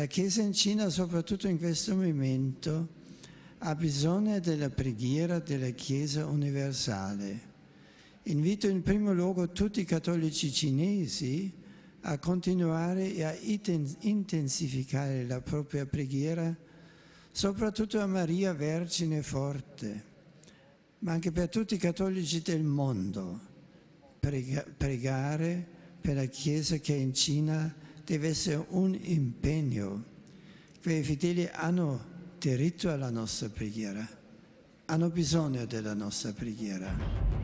La Chiesa in Cina, soprattutto in questo momento, ha bisogno della preghiera della Chiesa universale. Invito in primo luogo tutti i cattolici cinesi a continuare e a intensificare la propria preghiera, soprattutto a Maria Vergine Forte, ma anche per tutti i cattolici del mondo, pregare per la Chiesa che in Cina deve essere un impegno. Quei fedeli hanno diritto alla nostra preghiera, hanno bisogno della nostra preghiera.